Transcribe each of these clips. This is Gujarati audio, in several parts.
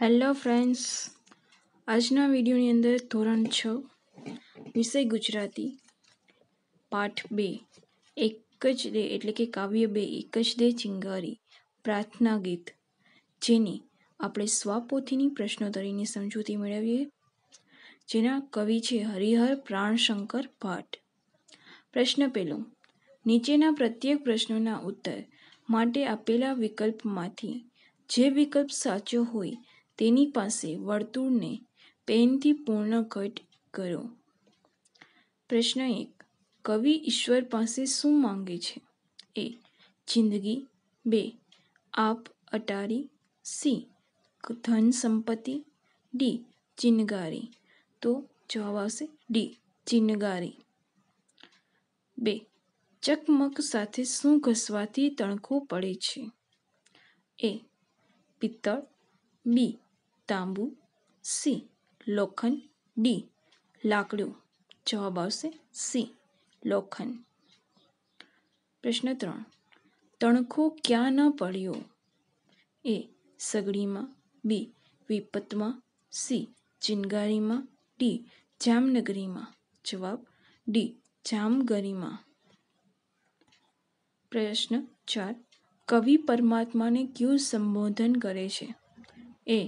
હેલો ફ્રેન્ડ્સ આજના વિડીયોની અંદર ધોરણ છ વિષય ગુજરાતી પાઠ બે એક જ દે એટલે કે કાવ્ય બે એક જ દે ચિંગારી પ્રાર્થના ગીત જેને આપણે સ્વાપોથીની પ્રશ્નોત્તરીની સમજૂતી મેળવીએ જેના કવિ છે હરિહર પ્રાણશંકર ભટ્ટ પ્રશ્ન પહેલો નીચેના પ્રત્યેક પ્રશ્નોના ઉત્તર માટે આપેલા વિકલ્પમાંથી જે વિકલ્પ સાચો હોય તેની પાસે વર્તુળને પેનથી પૂર્ણ કટ કરો પ્રશ્ન એક કવિ ઈશ્વર પાસે શું માંગે છે એ જિંદગી બે આપ અટારી સી ધન સંપત્તિ ડી ચિનગારી તો જવાબ આવશે ડી ચિનગારી બે ચકમક સાથે શું ઘસવાથી તણખો પડે છે એ પિત્તળ બી તાંબુ સી લોખંડ ડી લાકડું જવાબ આવશે સી લોખંડ પ્રશ્ન ત્રણ તણખો ક્યાં ન પડ્યો એ સગડીમાં બી વિપતમાં સી ચિનગારીમાં ડી જામનગરીમાં જવાબ ડી જામગરીમાં પ્રશ્ન ચાર કવિ પરમાત્માને કયું સંબોધન કરે છે એ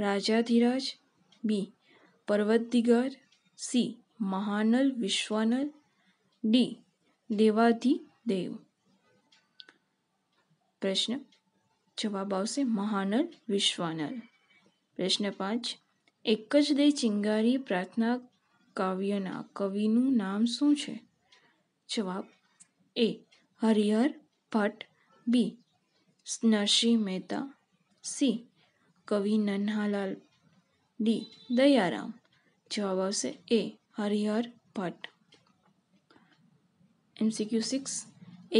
રાજાધિરાજ બી પર્વતધિગર સી મહાનલ વિશ્વાનલ ડી દેવાધિદેવ પ્રશ્ન જવાબ આવશે મહાનલ વિશ્વાનલ પ્રશ્ન પાંચ એક જ દે ચિંગારી પ્રાર્થના કાવ્યના કવિનું નામ શું છે જવાબ A Harihar Bhatt B Narsinh Mehta C કવિ નન્હાલાલ ડી દયારામ જવાબ આવશે A Harihar Bhatt MCQ six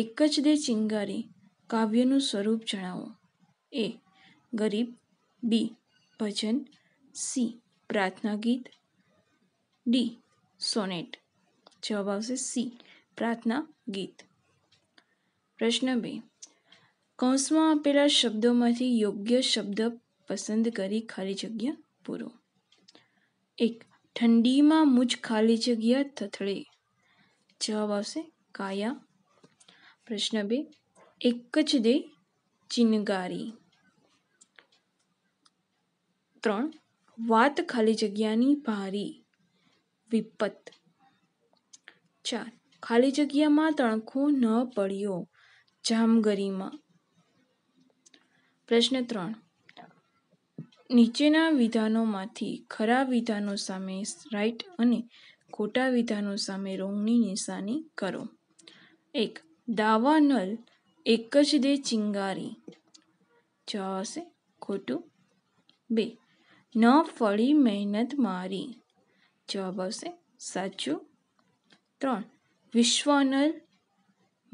એક જ દે ચિંગારી કાવ્યનું સ્વરૂપ જણાવો એ ગરીબ બી ભજન સી પ્રાર્થના ગીત ડી સોનેટ જવાબ આવશે સી પ્રાર્થના ગીત પ્રશ્ન બે કૌંસમાં આપેલા શબ્દોમાંથી યોગ્ય શબ્દ પસંદ કરી ખાલી જગ્યા પૂરો એક ઠંડીમાં મુજ ખાલી જગ્યા થથડે જવાબ આવશે કાયા પ્રશ્ન બે એક જ દે ચિનગારી ત્રણ વાત ખાલી જગ્યાની ભારી વિપત ચાર ખાલી જગ્યામાં તણખો ન પડ્યો જામગરીમાં પ્રશ્ન ત્રણ નીચેના વિધાનોમાંથી ખરા વિધાનો સામે રાઈટ અને ખોટા વિધાનો સામે રોંગની નિશાની કરો એક દાવા નલ એક જ દે ચિંગારી જવાશે ખોટું બે ન ફળી મહેનત મારી જવાબ આવશે સાચું ત્રણ વિશ્વનલ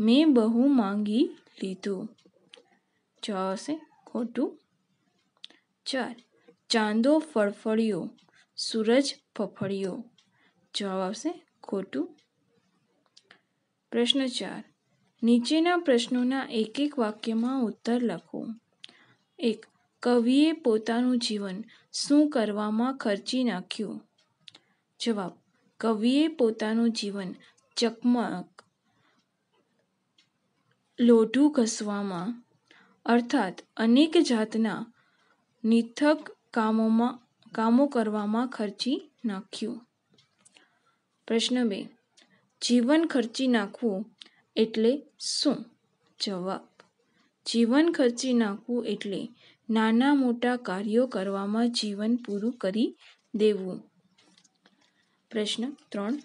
મેં બહુ માંગી લીધું જવાશે ખોટું ચાર ચાંદો ફળફળ્યો સૂરજ ફફળ્યો જવાબ આવશે ખોટું પ્રશ્ન ચાર નીચેના પ્રશ્નોના એક એક વાક્યમાં ઉત્તર લખો એક કવિએ પોતાનું જીવન શું કરવામાં ખર્ચી નાખ્યું જવાબ કવિએ પોતાનું જીવન ચકમક લોઢું ઘસવામાં અર્થાત અનેક જાતના નિથક કામોમાં કામો કરવામાં ખર્ચી નાખ્યું પ્રશ્ન બે જીવન ખર્ચી નાખવું એટલે શું જવાબ જીવન ખર્ચી નાખવું એટલે નાના મોટા કાર્યો કરવામાં જીવન પૂરું કરી દેવું પ્રશ્ન ત્રણ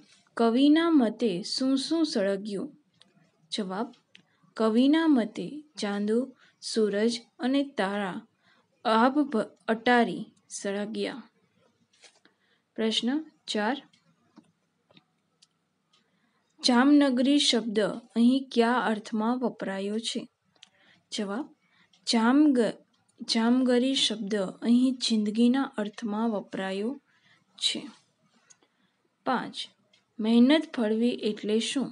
કવિના મતે શું શું સળગ્યું જવાબ કવિના મતે ચાંદો સૂરજ અને તારા આભ અટારી સળગિયા પ્રશ્ન ચાર જામનગરી શબ્દ અહીં કયા અર્થમાં વપરાયો છે જવાબ જામગ જામગરી શબ્દ અહીં જિંદગીના અર્થમાં વપરાયો છે પાંચ મહેનત ફળવી એટલે શું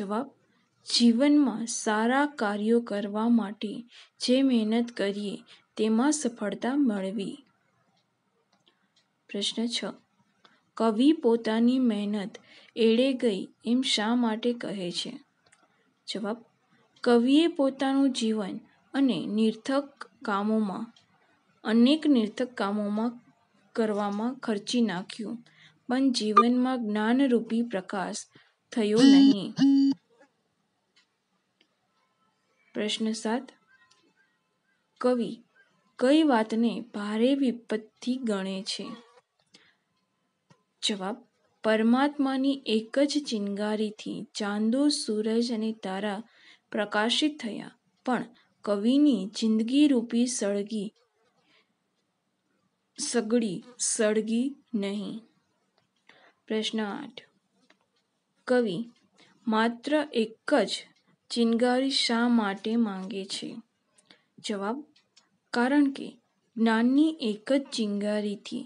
જવાબ જીવનમાં સારા કાર્યો કરવા માટે જે મહેનત કરીએ તેમાં સફળતા મળવી પ્રશ્ન છ કવિ પોતાની મહેનત એળે ગઈ એમ શા માટે કહે છે જવાબ કવિએ પોતાનું જીવન અને નિર્થક કામોમાં અનેક નિર્થક કામોમાં કરવામાં ખર્ચી નાખ્યું પણ જીવનમાં જ્ઞાનરૂપી પ્રકાશ થયો નહીં પ્રશ્ન સાત કવિ કઈ વાતને ભારે વિપત્તિ ગણે છે જવાબ પરમાત્માની એક જ ચિનગારીથી ચાંદો સૂરજ અને તારા પ્રકાશિત થયા પણ કવિની જિંદગી રૂપી સળગી સગડી સળગી નહીં પ્રશ્ન આઠ કવિ માત્ર એક જ ચિનગારી શા માટે માંગે છે જવાબ કારણ કે જ્ઞાનની એક જ ચિંગારીથી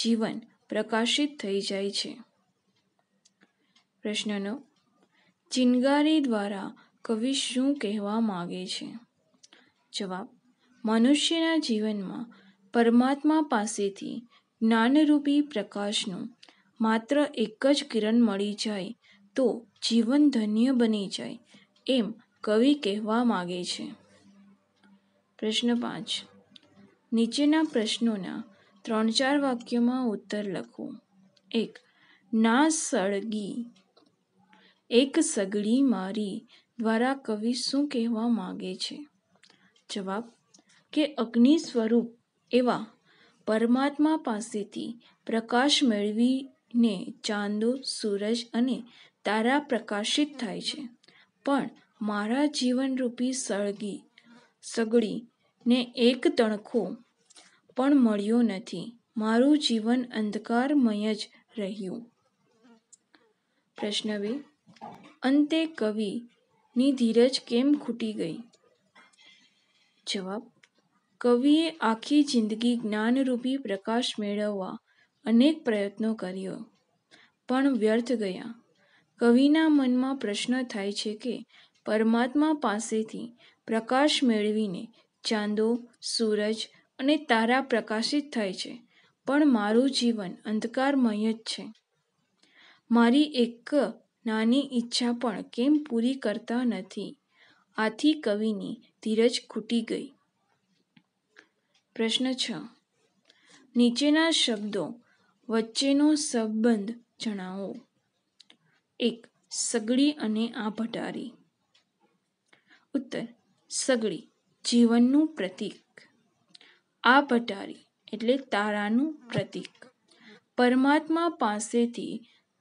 જીવન પ્રકાશિત થઈ જાય છે પ્રશ્નનો નવ દ્વારા કવિ શું કહેવા માગે છે જવાબ મનુષ્યના જીવનમાં પરમાત્મા પાસેથી જ્ઞાનરૂપી પ્રકાશનું માત્ર એક જ કિરણ મળી જાય તો જીવન ધન્ય બની જાય એમ કવિ કહેવા માગે છે પ્રશ્ન પાંચ નીચેના પ્રશ્નોના ત્રણ ચાર વાક્યોમાં ઉત્તર લખો એક ના સળગી એક સગડી મારી દ્વારા કવિ શું કહેવા માગે છે જવાબ કે અગ્નિ સ્વરૂપ એવા પરમાત્મા પાસેથી પ્રકાશ મેળવીને ચાંદો સૂરજ અને તારા પ્રકાશિત થાય છે પણ મારા જીવનરૂપી સળગી સગડીને એક તણખો પણ મળ્યો નથી મારું જીવન અંધકારમય જ રહ્યું પ્રશ્ન બે અંતે કવિની ધીરજ કેમ ખૂટી ગઈ જવાબ કવિએ આખી જિંદગી જ્ઞાનરૂપી પ્રકાશ મેળવવા અનેક પ્રયત્નો કર્યો પણ વ્યર્થ ગયા કવિના મનમાં પ્રશ્ન થાય છે કે પરમાત્મા પાસેથી પ્રકાશ મેળવીને ચાંદો સૂરજ અને તારા પ્રકાશિત થાય છે પણ મારું જીવન અંધકારમય જ છે મારી એક નાની ઈચ્છા પણ કેમ પૂરી કરતા નથી આથી કવિની ધીરજ ખૂટી ગઈ પ્રશ્ન છ નીચેના શબ્દો વચ્ચેનો સંબંધ જણાવો એક સગડી અને આ ભટારી ઉત્તર સગડી જીવનનું પ્રતીક આ પટારી એટલે તારાનું પ્રતીક પરમાત્મા પાસેથી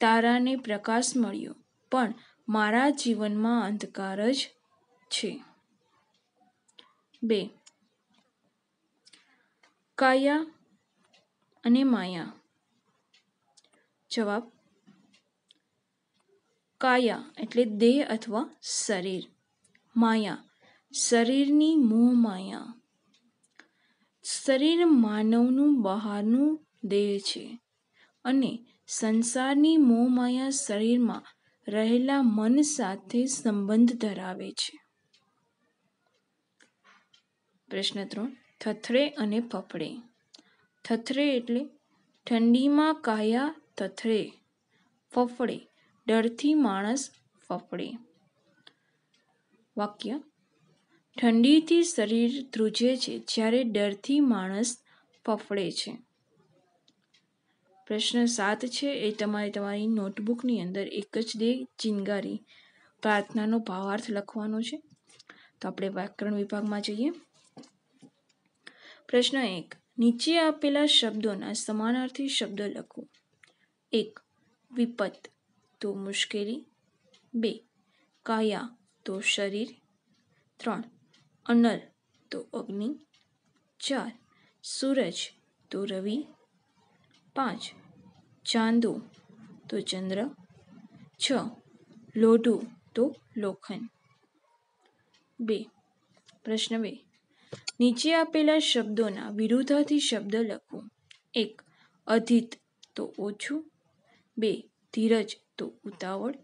તારાને પ્રકાશ મળ્યો પણ મારા જીવનમાં અંધકાર જ છે બે કાયા અને માયા જવાબ કાયા એટલે દેહ અથવા શરીર માયા શરીરની મોહમાયા શરીર માનવનું બહારનું દેહ છે અને સંસારની મોહમાયા શરીરમાં રહેલા મન સાથે સંબંધ ધરાવે છે પ્રશ્ન ત્રણ થથરે અને ફફડે થથરે એટલે ઠંડીમાં કાયા થથરે ફફડે ડરથી માણસ ફફડે વાક્ય ઠંડીથી શરીર ધ્રુજે છે જ્યારે ડરથી માણસ ફફડે છે પ્રશ્ન સાત છે એ તમારે તમારી નોટબુકની અંદર એક જ દે ચિંગારી પ્રાર્થનાનો ભાવાર્થ લખવાનો છે તો આપણે વ્યાકરણ વિભાગમાં જઈએ પ્રશ્ન એક નીચે આપેલા શબ્દોના સમાનાર્થી શબ્દ લખો એક વિપત તો મુશ્કેલી બે કાયા તો શરીર ત્રણ અનલ તો અગ્નિ ચાર સૂરજ તો રવિ પાંચ ચાંદો તો ચંદ્ર છ લોઢું તો લોખંડ બે પ્રશ્ન બે નીચે આપેલા શબ્દોના વિરુદ્ધાર્થી શબ્દ લખો એક અધિત તો ઓછું બે ધીરજ તો ઉતાવળ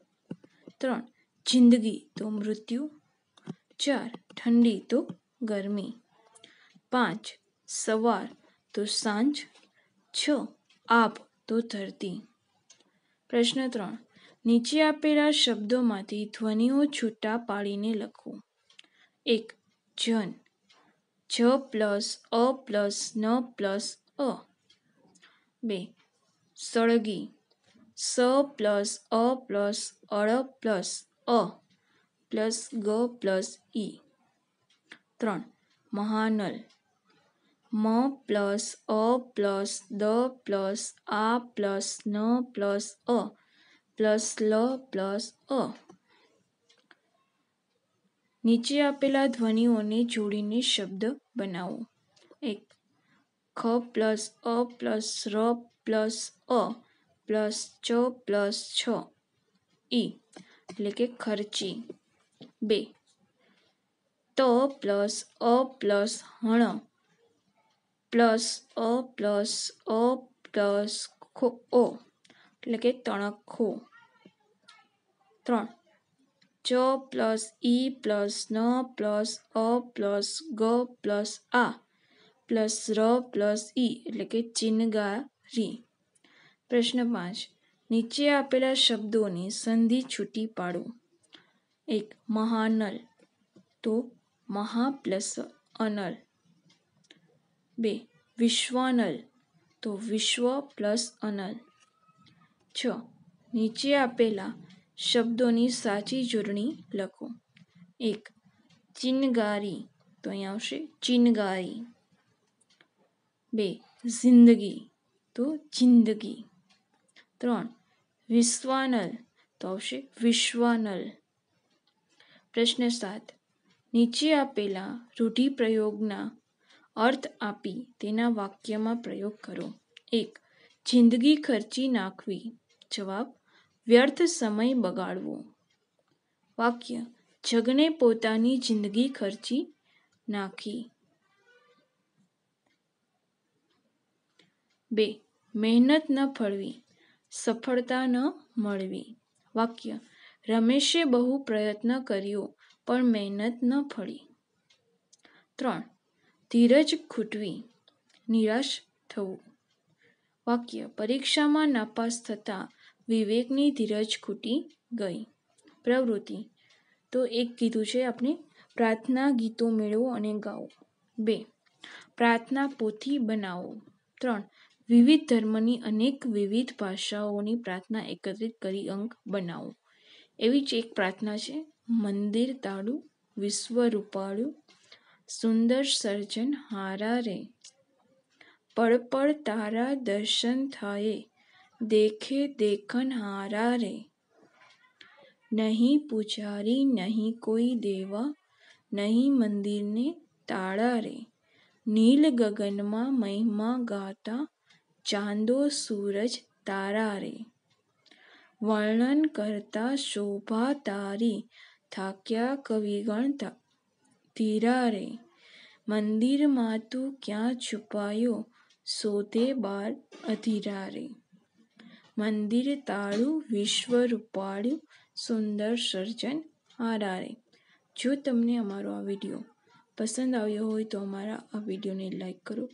ત્રણ જિંદગી તો મૃત્યુ ચાર ઠંડી તો ગરમી પાંચ સવાર તો સાંજ છ આપ તો ધરતી પ્રશ્ન ત્રણ નીચે આપેલા શબ્દોમાંથી ધ્વનિઓ છૂટા પાડીને લખવું એક જન જ પ્લસ અ પ્લસ ન પ્લસ અ બે સળગી સ પ્લસ અ પ્લસ અળ પ્લસ અ પ્લસ ગ પ્લસ ઈ ત્રણ મહાનલ મ પ્લસ અ પ્લસ દ પ્લસ આ પ્લસ ન પ્લસ અ પ્લસ લ પ્લસ અ નીચે આપેલા ધ્વનિઓને જોડીને શબ્દ બનાવો એક ખ પ્લસ અ પ્લસ ર પ્લસ અ પ્લસ ચ પ્લસ છ ઈ એટલે કે ખર્ચી બે તો પ્લસ અ પ્લસ હણ પ્લસ અ પ્લસ અ પ્લસ ખો ઓ એટલે કે તણખો ત્રણ ચ પ્લસ ઈ પ્લસ ન પ્લસ અ પ્લસ ગ પ્લસ આ પ્લસ ર પ્લસ ઈ એટલે કે ચિનગારી પ્રશ્ન પાંચ નીચે આપેલા શબ્દોની સંધિ છૂટી પાડો એક મહાનલ તો મહા પ્લસ અનલ બે વિશ્વાનલ તો વિશ્વ પ્લસ અનલ છ નીચે આપેલા શબ્દોની સાચી જોડણી લખો એક ચિનગારી તો અહીંયા આવશે ચિનગારી બે જિંદગી તો જિંદગી ત્રણ વિશ્વાનલ તો આવશે વિશ્વાનલ પ્રશ્ન સાત નીચે આપેલા રૂઢિપ્રયોગના અર્થ આપી તેના વાક્યમાં પ્રયોગ કરો એક જિંદગી ખર્ચી નાખવી જવાબ વ્યર્થ સમય બગાડવો વાક્ય જગને પોતાની જિંદગી ખર્ચી નાખી બે મહેનત ન ફળવી સફળતા ન મળવી વાક્ય રમેશે બહુ પ્રયત્ન કર્યો પણ મહેનત ન ફળી ત્રણ ધીરજ ખૂટવી નિરાશ થવું વાક્ય પરીક્ષામાં નાપાસ થતાં વિવેકની ધીરજ ખૂટી ગઈ પ્રવૃત્તિ તો એક કીધું છે આપણે પ્રાર્થના ગીતો મેળવો અને ગાઓ બે પ્રાર્થના પોથી બનાવો ત્રણ વિવિધ ધર્મની અનેક વિવિધ ભાષાઓની પ્રાર્થના એકત્રિત કરી અંક બનાવો એવી જ એક પ્રાર્થના છે મંદિર તાળું વિશ્વ રૂપાળું સુંદર સર્જન હારા રે પળ તારા દર્શન થાય દેખે દેખન હારા રે નહીં પૂજારી નહીં કોઈ દેવા નહીં મંદિરને તાળા રે નીલ ગગનમાં મહિમા ગાતા ચાંદો સૂરજ તારા રે વર્ણન કરતા શોભા તારી થાક્યા કવિ ગણતા ધીરા રે મંદિરમાં તું ક્યાં છુપાયો શોધે બાર અધીરા રે મંદિર તાળું વિશ્વ રૂપાળ્યું સુંદર સર્જન આરારે જો તમને અમારો આ વિડીયો પસંદ આવ્યો હોય તો અમારા આ વિડીયોને લાઈક કરો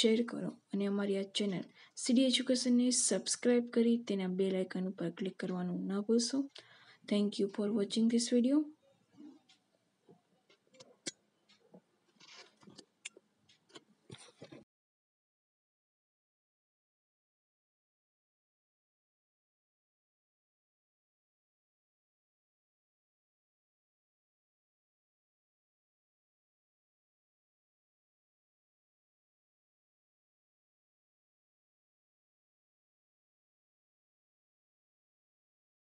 શેર કરો અને અમારી આ ચેનલ સિટી એજ્યુકેશનને સબસ્ક્રાઇબ કરી તેના બેલ આઇકન ઉપર ક્લિક કરવાનું ન ભૂલશો thank you for watching this video